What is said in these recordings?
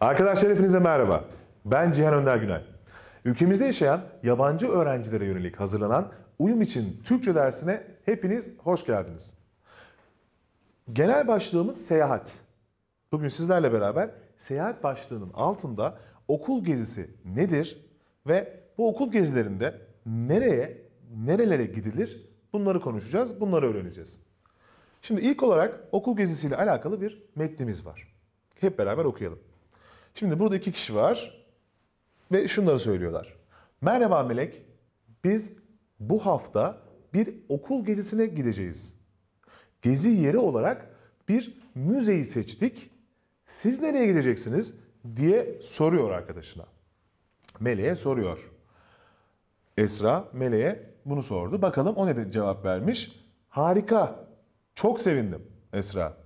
Arkadaşlar hepinize merhaba. Ben Cihan Önder Günay. Ülkemizde yaşayan yabancı öğrencilere yönelik hazırlanan Uyum için Türkçe dersine hepiniz hoş geldiniz. Genel başlığımız seyahat. Bugün sizlerle beraber seyahat başlığının altında okul gezisi nedir ve bu okul gezilerinde nereye, nerelere gidilir bunları konuşacağız, bunları öğreneceğiz. Şimdi ilk olarak okul gezisiyle alakalı bir metnimiz var. Hep beraber okuyalım. Şimdi burada iki kişi var ve şunları söylüyorlar. Merhaba Melek, biz bu hafta bir okul gezisine gideceğiz. Gezi yeri olarak bir müzeyi seçtik. Siz nereye gideceksiniz diye soruyor arkadaşına. Meleğe soruyor. Esra Meleğe bunu sordu. Bakalım o ne de cevap vermiş. Harika. Çok sevindim Esra.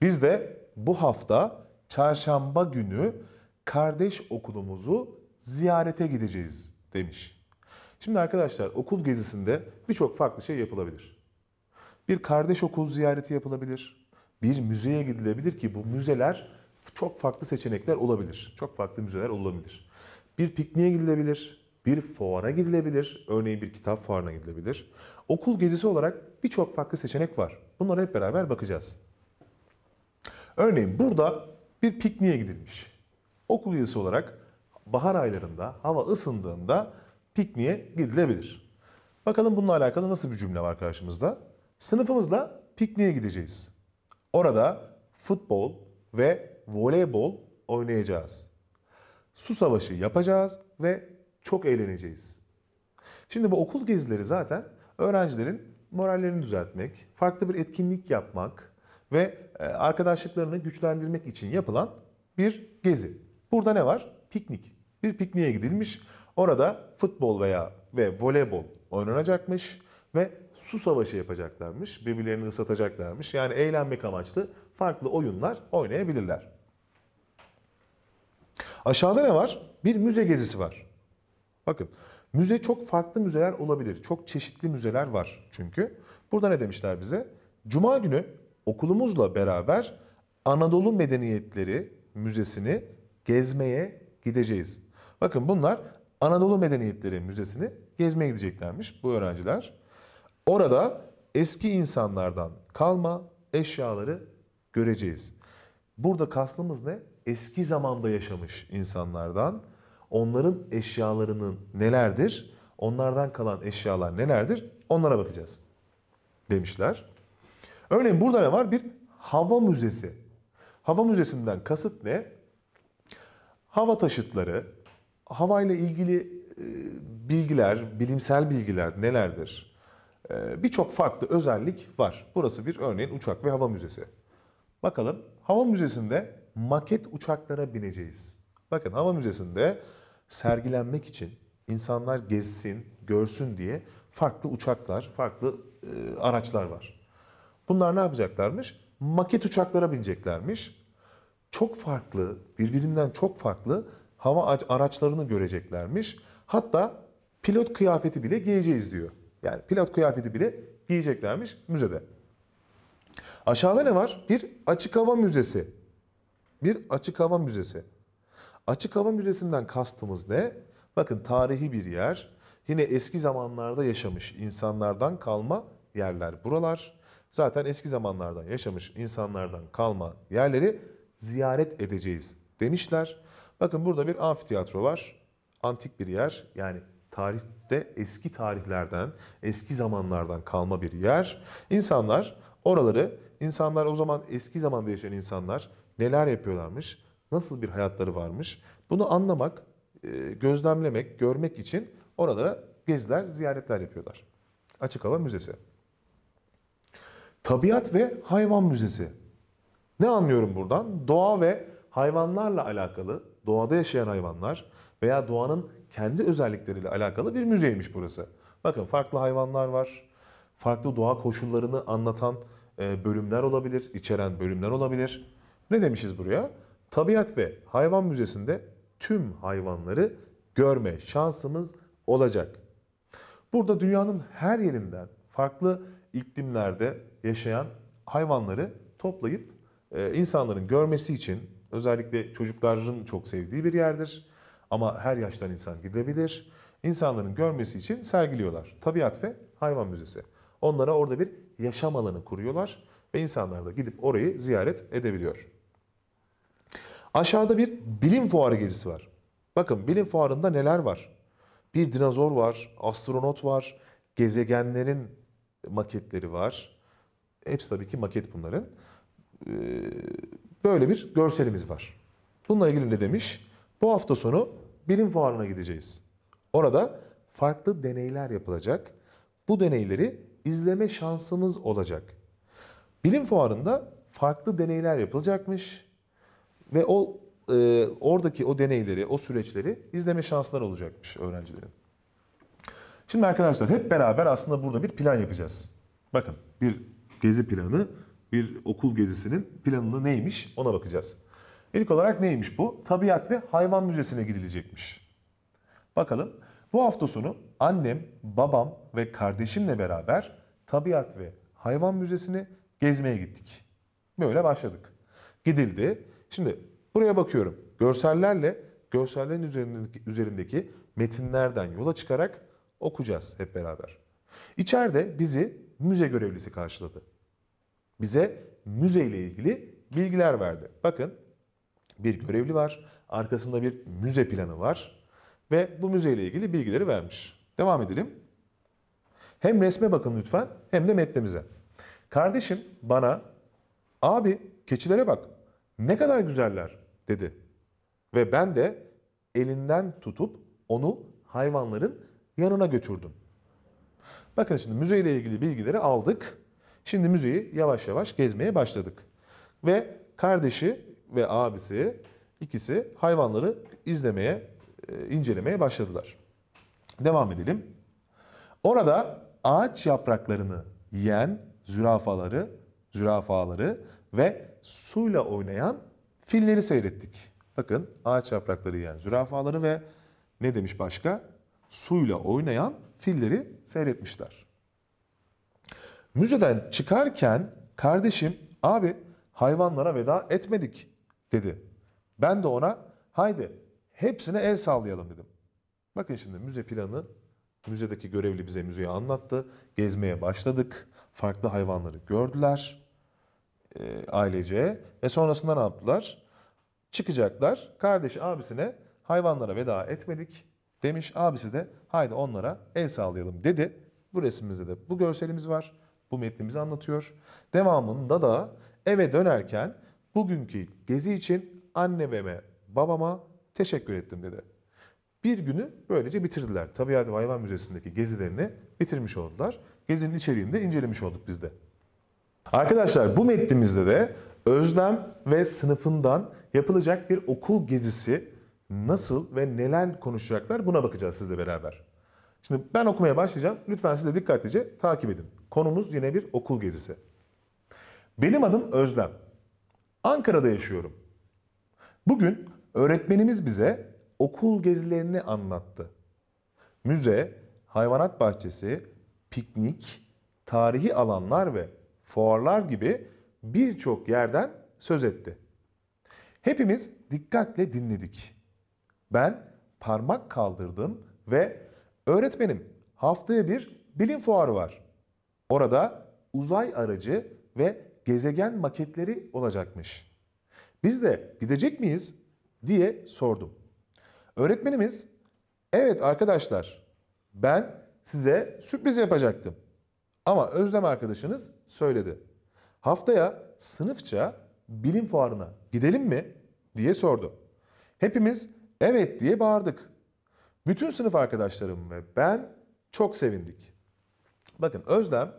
Biz de bu hafta çarşamba günü kardeş okulumuzu ziyarete gideceğiz demiş. Şimdi arkadaşlar okul gezisinde birçok farklı şey yapılabilir. Bir kardeş okul ziyareti yapılabilir. Bir müzeye gidilebilir ki bu müzeler çok farklı seçenekler olabilir. Çok farklı müzeler olabilir. Bir pikniğe gidilebilir. Bir fuara gidilebilir. Örneğin bir kitap fuarına gidilebilir. Okul gezisi olarak birçok farklı seçenek var. Bunlara hep beraber bakacağız. Örneğin burada bir pikniğe gidilmiş. Okul gezisi olarak bahar aylarında hava ısındığında pikniğe gidilebilir. Bakalım bununla alakalı nasıl bir cümle var karşımızda? Sınıfımızla pikniğe gideceğiz. Orada futbol ve voleybol oynayacağız. Su savaşı yapacağız ve çok eğleneceğiz. Şimdi bu okul gezileri zaten öğrencilerin morallerini düzeltmek, farklı bir etkinlik yapmak ve e, arkadaşlıklarını güçlendirmek için yapılan bir gezi. Burada ne var? Piknik. Bir pikniğe gidilmiş. Orada futbol veya ve voleybol oynanacakmış ve su savaşı yapacaklarmış. Birbirlerini ıslatacaklarmış. Yani eğlenmek amaçlı farklı oyunlar oynayabilirler. Aşağıda ne var? Bir müze gezisi var. Bakın müze çok farklı müzeler olabilir. Çok çeşitli müzeler var çünkü. Burada ne demişler bize? Cuma günü okulumuzla beraber Anadolu Medeniyetleri Müzesi'ni gezmeye gideceğiz. Bakın bunlar Anadolu Medeniyetleri Müzesi'ni gezmeye gideceklermiş bu öğrenciler. Orada eski insanlardan kalma eşyaları göreceğiz. Burada kastımız ne? Eski zamanda yaşamış insanlardan onların eşyalarının nelerdir? Onlardan kalan eşyalar nelerdir? Onlara bakacağız demişler. Örneğin burada ne var? Bir hava müzesi. Hava müzesinden kasıt ne? hava taşıtları, havayla ilgili e, bilgiler, bilimsel bilgiler nelerdir? E, birçok farklı özellik var. Burası bir örneğin uçak ve hava müzesi. Bakalım hava müzesinde maket uçaklara bineceğiz. Bakın hava müzesinde sergilenmek için insanlar gezsin, görsün diye farklı uçaklar, farklı e, araçlar var. Bunlar ne yapacaklarmış? Maket uçaklara bineceklermiş çok farklı, birbirinden çok farklı hava araçlarını göreceklermiş. Hatta pilot kıyafeti bile giyeceğiz diyor. Yani pilot kıyafeti bile giyeceklermiş müzede. Aşağıda ne var? Bir açık hava müzesi. Bir açık hava müzesi. Açık hava müzesinden kastımız ne? Bakın tarihi bir yer. Yine eski zamanlarda yaşamış insanlardan kalma yerler buralar. Zaten eski zamanlardan yaşamış insanlardan kalma yerleri ziyaret edeceğiz demişler. Bakın burada bir amfiteyatro var. Antik bir yer yani tarihte eski tarihlerden, eski zamanlardan kalma bir yer. İnsanlar oraları, insanlar o zaman eski zamanda yaşayan insanlar neler yapıyorlarmış, nasıl bir hayatları varmış bunu anlamak, e, gözlemlemek, görmek için oralara geziler, ziyaretler yapıyorlar. Açık Hava Müzesi. Tabiat ve Hayvan Müzesi. Ne anlıyorum buradan? Doğa ve hayvanlarla alakalı, doğada yaşayan hayvanlar veya doğanın kendi özellikleriyle alakalı bir müzeymiş burası. Bakın farklı hayvanlar var. Farklı doğa koşullarını anlatan e, bölümler olabilir, içeren bölümler olabilir. Ne demişiz buraya? Tabiat ve Hayvan Müzesi'nde tüm hayvanları görme şansımız olacak. Burada dünyanın her yerinden farklı iklimlerde yaşayan hayvanları toplayıp ee, insanların görmesi için özellikle çocukların çok sevdiği bir yerdir. Ama her yaştan insan gidebilir. İnsanların görmesi için sergiliyorlar. Tabiat ve Hayvan Müzesi. Onlara orada bir yaşam alanı kuruyorlar ve insanlar da gidip orayı ziyaret edebiliyor. Aşağıda bir bilim fuarı gezisi var. Bakın bilim fuarında neler var? Bir dinozor var, astronot var, gezegenlerin maketleri var. Hepsi tabii ki maket bunların. Ee, böyle bir görselimiz var. Bununla ilgili ne demiş? Bu hafta sonu bilim fuarına gideceğiz. Orada farklı deneyler yapılacak. Bu deneyleri izleme şansımız olacak. Bilim fuarında farklı deneyler yapılacakmış ve o e, oradaki o deneyleri, o süreçleri izleme şansları olacakmış öğrencilerin. Şimdi arkadaşlar hep beraber aslında burada bir plan yapacağız. Bakın bir gezi planı bir okul gezisinin planını neymiş ona bakacağız. İlk olarak neymiş bu? Tabiat ve Hayvan Müzesi'ne gidilecekmiş. Bakalım bu hafta sonu annem, babam ve kardeşimle beraber Tabiat ve Hayvan Müzesi'ni gezmeye gittik. Böyle başladık. Gidildi. Şimdi buraya bakıyorum. Görsellerle görsellerin üzerindeki, üzerindeki metinlerden yola çıkarak okuyacağız hep beraber. İçeride bizi müze görevlisi karşıladı bize müze ile ilgili bilgiler verdi. Bakın bir görevli var, arkasında bir müze planı var ve bu müze ile ilgili bilgileri vermiş. Devam edelim. Hem resme bakın lütfen hem de metnimize. Kardeşim bana abi keçilere bak ne kadar güzeller dedi. Ve ben de elinden tutup onu hayvanların yanına götürdüm. Bakın şimdi müzeyle ilgili bilgileri aldık. Şimdi müzeyi yavaş yavaş gezmeye başladık. Ve kardeşi ve abisi ikisi hayvanları izlemeye, e, incelemeye başladılar. Devam edelim. Orada ağaç yapraklarını yiyen zürafaları, zürafaları ve suyla oynayan filleri seyrettik. Bakın ağaç yaprakları yiyen zürafaları ve ne demiş başka? Suyla oynayan filleri seyretmişler. Müzeden çıkarken kardeşim abi hayvanlara veda etmedik dedi. Ben de ona haydi hepsine el sallayalım dedim. Bakın şimdi müze planı müzedeki görevli bize müzeyi anlattı. Gezmeye başladık. Farklı hayvanları gördüler e, ailece ve sonrasında ne yaptılar? Çıkacaklar. kardeşi abisine hayvanlara veda etmedik demiş. Abisi de haydi onlara el sağlayalım dedi. Bu resimimizde de bu görselimiz var bu metnimizi anlatıyor. Devamında da eve dönerken bugünkü gezi için anneveme babama teşekkür ettim dedi. Bir günü böylece bitirdiler. Tabiat ve Hayvan Müzesi'ndeki gezilerini bitirmiş oldular. Gezinin içeriğini de incelemiş olduk biz de. Arkadaşlar bu metnimizde de özlem ve sınıfından yapılacak bir okul gezisi nasıl ve neler konuşacaklar buna bakacağız sizle beraber. Şimdi ben okumaya başlayacağım. Lütfen siz de dikkatlice takip edin. Konumuz yine bir okul gezisi. Benim adım Özlem. Ankara'da yaşıyorum. Bugün öğretmenimiz bize okul gezilerini anlattı. Müze, hayvanat bahçesi, piknik, tarihi alanlar ve fuarlar gibi birçok yerden söz etti. Hepimiz dikkatle dinledik. Ben parmak kaldırdım ve Öğretmenim, haftaya bir bilim fuarı var. Orada uzay aracı ve gezegen maketleri olacakmış. Biz de gidecek miyiz diye sordum. Öğretmenimiz, evet arkadaşlar ben size sürpriz yapacaktım. Ama Özlem arkadaşınız söyledi. Haftaya sınıfça bilim fuarına gidelim mi diye sordu. Hepimiz evet diye bağırdık. Bütün sınıf arkadaşlarım ve ben çok sevindik. Bakın Özlem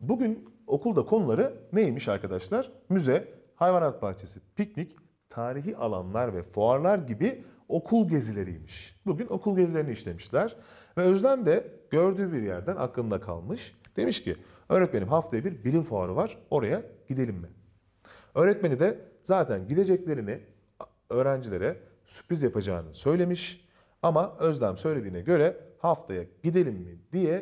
bugün okulda konuları neymiş arkadaşlar? Müze, hayvanat bahçesi, piknik, tarihi alanlar ve fuarlar gibi okul gezileriymiş. Bugün okul gezilerini işlemişler ve Özlem de gördüğü bir yerden aklında kalmış. Demiş ki öğretmenim haftaya bir bilim fuarı var oraya gidelim mi? Öğretmeni de zaten gideceklerini öğrencilere sürpriz yapacağını söylemiş. Ama Özlem söylediğine göre haftaya gidelim mi diye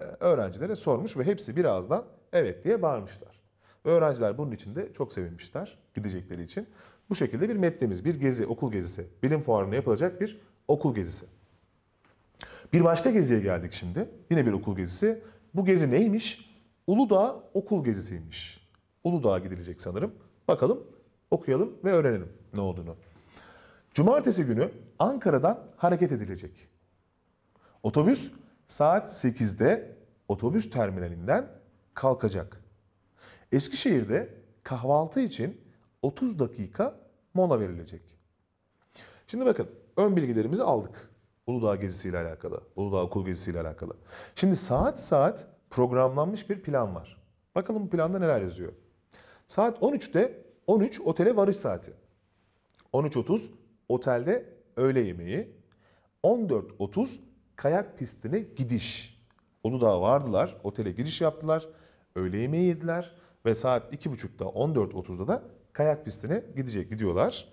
e, öğrencilere sormuş ve hepsi birazdan evet diye bağırmışlar. Ve öğrenciler bunun için de çok sevinmişler gidecekleri için. Bu şekilde bir metnimiz, bir gezi, okul gezisi. Bilim fuarına yapılacak bir okul gezisi. Bir başka geziye geldik şimdi. Yine bir okul gezisi. Bu gezi neymiş? Uludağ okul gezisiymiş. Uludağ'a gidilecek sanırım. Bakalım, okuyalım ve öğrenelim ne olduğunu. Cumartesi günü Ankara'dan hareket edilecek. Otobüs saat 8'de otobüs terminalinden kalkacak. Eskişehir'de kahvaltı için 30 dakika mola verilecek. Şimdi bakın ön bilgilerimizi aldık. Uludağ gezisiyle alakalı, Uludağ okul gezisiyle alakalı. Şimdi saat saat programlanmış bir plan var. Bakalım bu planda neler yazıyor. Saat 13'te 13 otele varış saati. 13.30 otelde öğle yemeği. 14.30 kayak pistine gidiş. Onu da vardılar. Otele giriş yaptılar. Öğle yemeği yediler. Ve saat 2.30'da 14.30'da da kayak pistine gidecek gidiyorlar.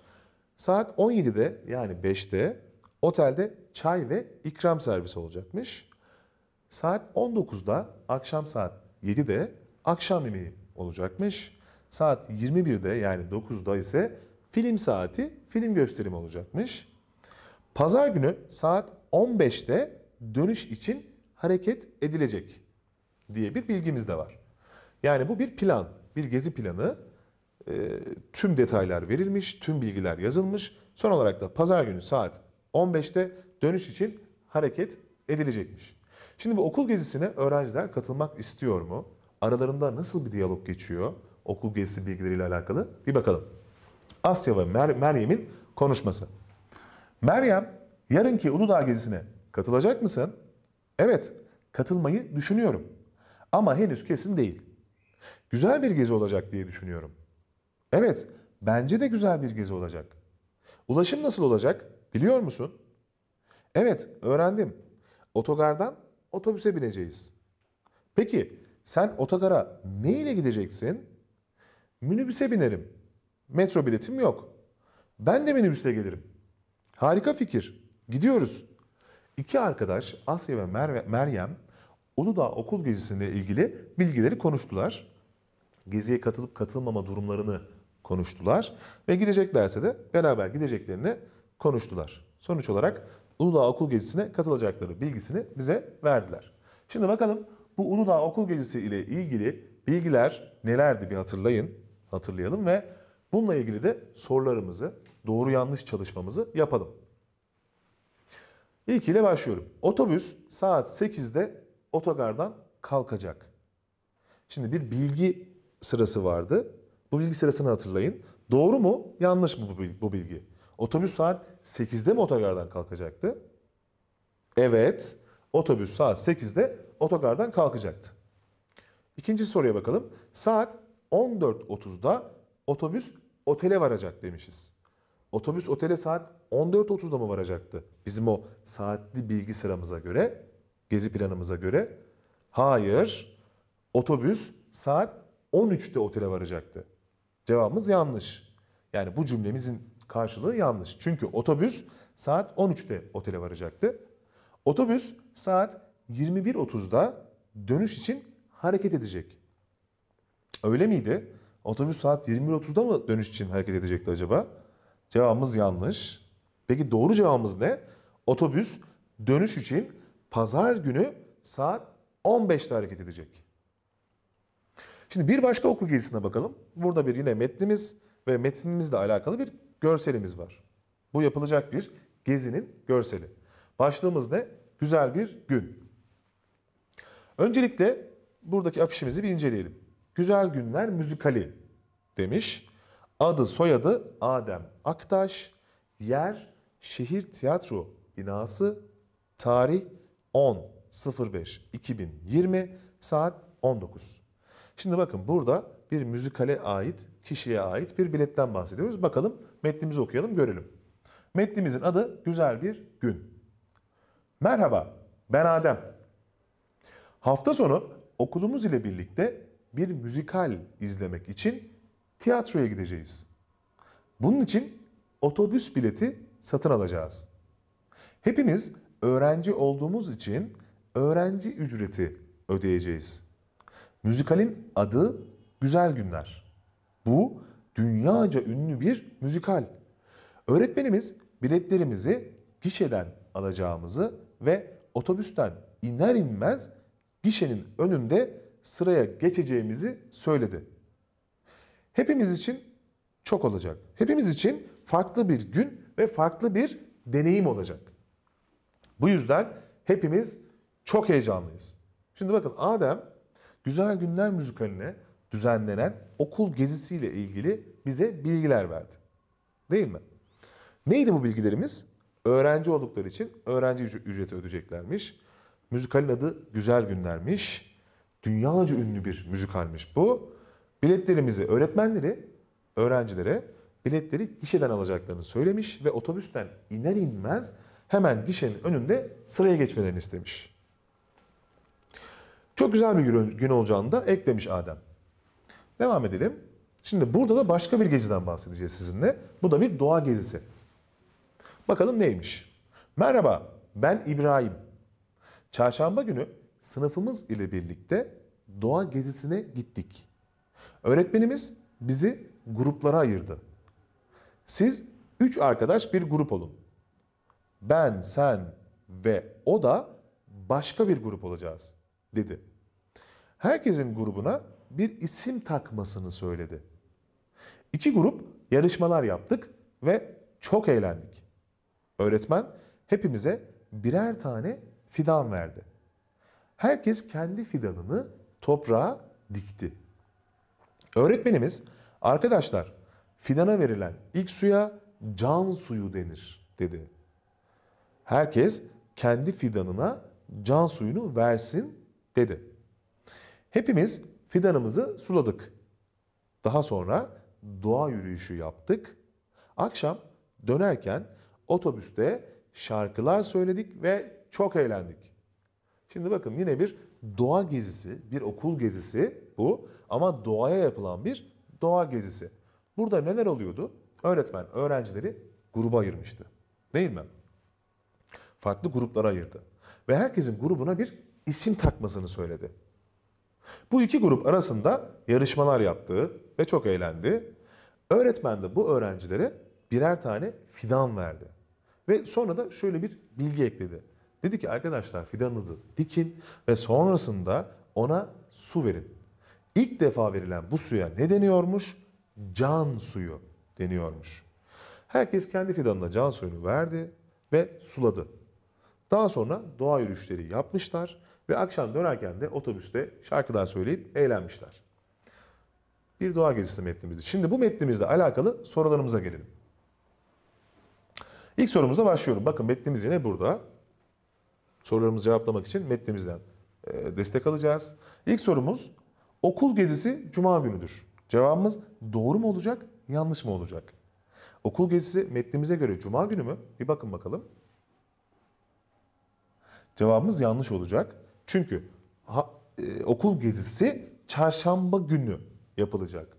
Saat 17'de yani 5'te otelde çay ve ikram servisi olacakmış. Saat 19'da akşam saat 7'de akşam yemeği olacakmış. Saat 21'de yani 9'da ise film saati film gösterimi olacakmış. Pazar günü saat 15'te dönüş için hareket edilecek diye bir bilgimiz de var. Yani bu bir plan, bir gezi planı. E, tüm detaylar verilmiş, tüm bilgiler yazılmış. Son olarak da pazar günü saat 15'te dönüş için hareket edilecekmiş. Şimdi bu okul gezisine öğrenciler katılmak istiyor mu? Aralarında nasıl bir diyalog geçiyor okul gezisi bilgileriyle alakalı? Bir bakalım. Asya ve Mer Meryem'in konuşması. Meryem yarınki Uludağ gezisine katılacak mısın? Evet, katılmayı düşünüyorum. Ama henüz kesin değil. Güzel bir gezi olacak diye düşünüyorum. Evet, bence de güzel bir gezi olacak. Ulaşım nasıl olacak biliyor musun? Evet, öğrendim. Otogardan otobüse bineceğiz. Peki sen otogara ne ile gideceksin? Minibüse binerim. Metro biletim yok. Ben de minibüsle gelirim. Harika fikir. Gidiyoruz. İki arkadaş Asya ve Mer Meryem Uludağ okul gezisine ilgili bilgileri konuştular. Geziye katılıp katılmama durumlarını konuştular ve gideceklerse de beraber gideceklerini konuştular. Sonuç olarak Uludağ okul gezisine katılacakları bilgisini bize verdiler. Şimdi bakalım bu Uludağ okul gezisi ile ilgili bilgiler nelerdi bir hatırlayın, hatırlayalım ve Bununla ilgili de sorularımızı, doğru yanlış çalışmamızı yapalım. İlk ile başlıyorum. Otobüs saat 8'de otogardan kalkacak. Şimdi bir bilgi sırası vardı. Bu bilgi sırasını hatırlayın. Doğru mu, yanlış mı bu bilgi? Otobüs saat 8'de mi otogardan kalkacaktı? Evet, otobüs saat 8'de otogardan kalkacaktı. İkinci soruya bakalım. Saat 14.30'da Otobüs otele varacak demişiz. Otobüs otele saat 14.30'da mı varacaktı? Bizim o saatli bilgi sıramıza göre, gezi planımıza göre. Hayır, otobüs saat 13'te otele varacaktı. Cevabımız yanlış. Yani bu cümlemizin karşılığı yanlış. Çünkü otobüs saat 13'te otele varacaktı. Otobüs saat 21.30'da dönüş için hareket edecek. Öyle miydi? Otobüs saat 21.30'da mı dönüş için hareket edecekti acaba? Cevabımız yanlış. Peki doğru cevabımız ne? Otobüs dönüş için pazar günü saat 15'te hareket edecek. Şimdi bir başka okul gezisine bakalım. Burada bir yine metnimiz ve metnimizle alakalı bir görselimiz var. Bu yapılacak bir gezinin görseli. Başlığımız ne? Güzel bir gün. Öncelikle buradaki afişimizi bir inceleyelim. Güzel Günler müzikali demiş. Adı soyadı Adem Aktaş. Yer Şehir Tiyatro binası. Tarih 10.05.2020 saat 19. Şimdi bakın burada bir müzikale ait, kişiye ait bir biletten bahsediyoruz. Bakalım metnimizi okuyalım görelim. Metnimizin adı Güzel Bir Gün. Merhaba ben Adem. Hafta sonu okulumuz ile birlikte bir müzikal izlemek için tiyatroya gideceğiz. Bunun için otobüs bileti satın alacağız. Hepimiz öğrenci olduğumuz için öğrenci ücreti ödeyeceğiz. Müzikalin adı Güzel Günler. Bu dünyaca ünlü bir müzikal. Öğretmenimiz biletlerimizi gişeden alacağımızı ve otobüsten iner inmez gişenin önünde sıraya geçeceğimizi söyledi. Hepimiz için çok olacak. Hepimiz için farklı bir gün ve farklı bir deneyim olacak. Bu yüzden hepimiz çok heyecanlıyız. Şimdi bakın Adem Güzel Günler müzikaline düzenlenen okul gezisiyle ilgili bize bilgiler verdi. Değil mi? Neydi bu bilgilerimiz? Öğrenci oldukları için öğrenci ücreti ödeyeceklermiş. Müzikalin adı Güzel Günlermiş. Dünyaca ünlü bir müzikalmiş bu. Biletlerimizi öğretmenleri, öğrencilere biletleri gişeden alacaklarını söylemiş ve otobüsten iner inmez hemen gişenin önünde sıraya geçmelerini istemiş. Çok güzel bir gün olacağını da eklemiş Adem. Devam edelim. Şimdi burada da başka bir geziden bahsedeceğiz sizinle. Bu da bir doğa gezisi. Bakalım neymiş? Merhaba, ben İbrahim. Çarşamba günü sınıfımız ile birlikte doğa gezisine gittik. Öğretmenimiz bizi gruplara ayırdı. Siz üç arkadaş bir grup olun. Ben, sen ve o da başka bir grup olacağız dedi. Herkesin grubuna bir isim takmasını söyledi. İki grup yarışmalar yaptık ve çok eğlendik. Öğretmen hepimize birer tane fidan verdi. Herkes kendi fidanını toprağa dikti. Öğretmenimiz, arkadaşlar fidana verilen ilk suya can suyu denir dedi. Herkes kendi fidanına can suyunu versin dedi. Hepimiz fidanımızı suladık. Daha sonra doğa yürüyüşü yaptık. Akşam dönerken otobüste şarkılar söyledik ve çok eğlendik. Şimdi bakın yine bir doğa gezisi, bir okul gezisi bu ama doğaya yapılan bir doğa gezisi. Burada neler oluyordu? Öğretmen öğrencileri gruba ayırmıştı. Değil mi? Farklı gruplara ayırdı. Ve herkesin grubuna bir isim takmasını söyledi. Bu iki grup arasında yarışmalar yaptı ve çok eğlendi. Öğretmen de bu öğrencilere birer tane fidan verdi. Ve sonra da şöyle bir bilgi ekledi. Dedi ki arkadaşlar fidanınızı dikin ve sonrasında ona su verin. İlk defa verilen bu suya ne deniyormuş? Can suyu deniyormuş. Herkes kendi fidanına can suyunu verdi ve suladı. Daha sonra doğa yürüyüşleri yapmışlar ve akşam dönerken de otobüste şarkılar söyleyip eğlenmişler. Bir doğa gezisi metnimizdi. Şimdi bu metnimizle alakalı sorularımıza gelelim. İlk sorumuzla başlıyorum. Bakın metnimiz yine burada sorularımızı cevaplamak için metnimizden e, destek alacağız. İlk sorumuz okul gezisi cuma günüdür. Cevabımız doğru mu olacak, yanlış mı olacak? Okul gezisi metnimize göre cuma günü mü? Bir bakın bakalım. Cevabımız yanlış olacak. Çünkü ha, e, okul gezisi çarşamba günü yapılacak.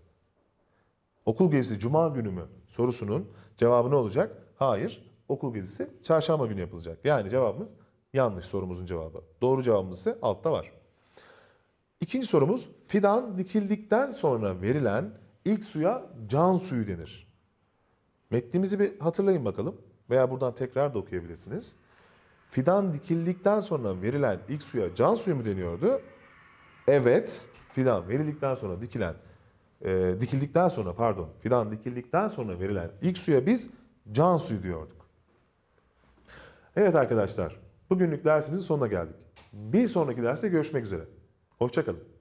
Okul gezisi cuma günü mü sorusunun cevabı ne olacak? Hayır, okul gezisi çarşamba günü yapılacak. Yani cevabımız Yanlış sorumuzun cevabı. Doğru cevabımız ise altta var. İkinci sorumuz fidan dikildikten sonra verilen ilk suya can suyu denir. Metnimizi bir hatırlayın bakalım veya buradan tekrar da okuyabilirsiniz. Fidan dikildikten sonra verilen ilk suya can suyu mu deniyordu? Evet, fidan verildikten sonra dikilen e, dikildikten sonra pardon, fidan dikildikten sonra verilen ilk suya biz can suyu diyorduk. Evet arkadaşlar, Bugünlük dersimizin sonuna geldik. Bir sonraki derste görüşmek üzere. Hoşçakalın.